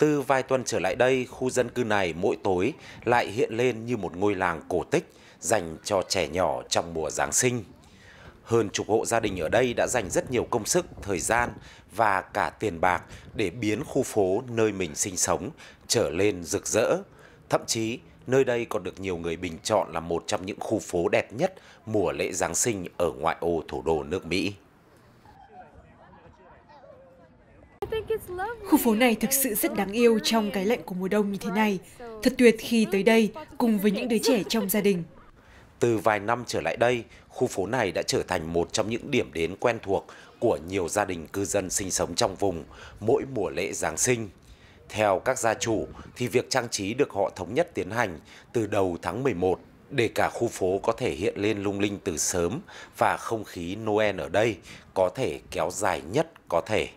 Từ vài tuần trở lại đây, khu dân cư này mỗi tối lại hiện lên như một ngôi làng cổ tích dành cho trẻ nhỏ trong mùa Giáng sinh. Hơn chục hộ gia đình ở đây đã dành rất nhiều công sức, thời gian và cả tiền bạc để biến khu phố nơi mình sinh sống trở lên rực rỡ. Thậm chí, nơi đây còn được nhiều người bình chọn là một trong những khu phố đẹp nhất mùa lễ Giáng sinh ở ngoại ô thủ đô nước Mỹ. Khu phố này thực sự rất đáng yêu trong cái lạnh của mùa đông như thế này. Thật tuyệt khi tới đây cùng với những đứa trẻ trong gia đình. Từ vài năm trở lại đây, khu phố này đã trở thành một trong những điểm đến quen thuộc của nhiều gia đình cư dân sinh sống trong vùng mỗi mùa lễ Giáng sinh. Theo các gia chủ thì việc trang trí được họ thống nhất tiến hành từ đầu tháng 11 để cả khu phố có thể hiện lên lung linh từ sớm và không khí Noel ở đây có thể kéo dài nhất có thể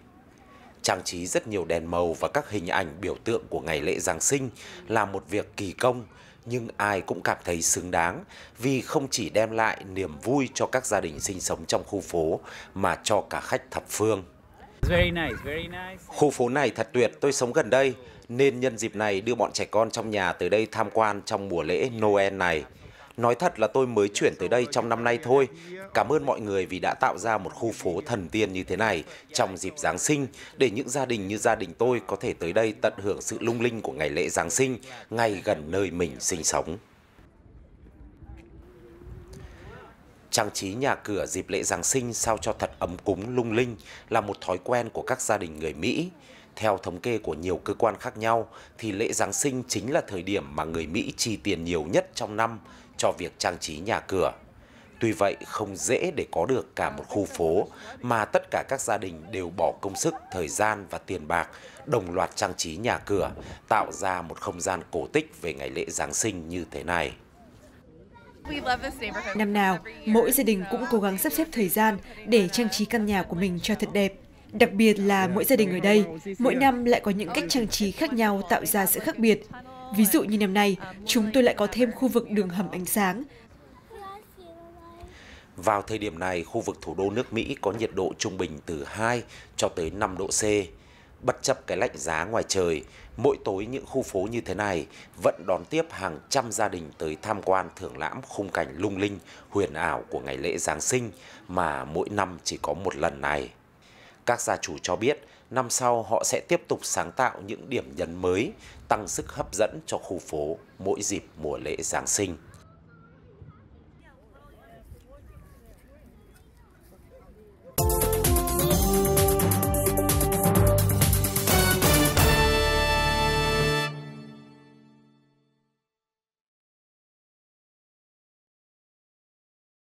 trang trí rất nhiều đèn màu và các hình ảnh biểu tượng của ngày lễ Giáng sinh là một việc kỳ công, nhưng ai cũng cảm thấy xứng đáng vì không chỉ đem lại niềm vui cho các gia đình sinh sống trong khu phố mà cho cả khách thập phương. Khu phố này thật tuyệt, tôi sống gần đây, nên nhân dịp này đưa bọn trẻ con trong nhà tới đây tham quan trong mùa lễ Noel này. Nói thật là tôi mới chuyển tới đây trong năm nay thôi. Cảm ơn mọi người vì đã tạo ra một khu phố thần tiên như thế này trong dịp Giáng sinh để những gia đình như gia đình tôi có thể tới đây tận hưởng sự lung linh của ngày lễ Giáng sinh ngay gần nơi mình sinh sống. Trang trí nhà cửa dịp lễ Giáng sinh sao cho thật ấm cúng lung linh là một thói quen của các gia đình người Mỹ. Theo thống kê của nhiều cơ quan khác nhau thì lễ Giáng sinh chính là thời điểm mà người Mỹ chi tiền nhiều nhất trong năm cho việc trang trí nhà cửa. Tuy vậy, không dễ để có được cả một khu phố mà tất cả các gia đình đều bỏ công sức, thời gian và tiền bạc đồng loạt trang trí nhà cửa, tạo ra một không gian cổ tích về ngày lễ Giáng sinh như thế này. Năm nào, mỗi gia đình cũng cố gắng sắp xếp thời gian để trang trí căn nhà của mình cho thật đẹp. Đặc biệt là mỗi gia đình ở đây, mỗi năm lại có những cách trang trí khác nhau tạo ra sự khác biệt. Ví dụ như năm nay, chúng tôi lại có thêm khu vực đường hầm ánh sáng. Vào thời điểm này, khu vực thủ đô nước Mỹ có nhiệt độ trung bình từ 2 cho tới 5 độ C. Bất chấp cái lạnh giá ngoài trời, mỗi tối những khu phố như thế này vẫn đón tiếp hàng trăm gia đình tới tham quan thưởng lãm khung cảnh lung linh, huyền ảo của ngày lễ Giáng sinh mà mỗi năm chỉ có một lần này. Các gia chủ cho biết năm sau họ sẽ tiếp tục sáng tạo những điểm nhấn mới, tăng sức hấp dẫn cho khu phố mỗi dịp mùa lễ Giáng sinh.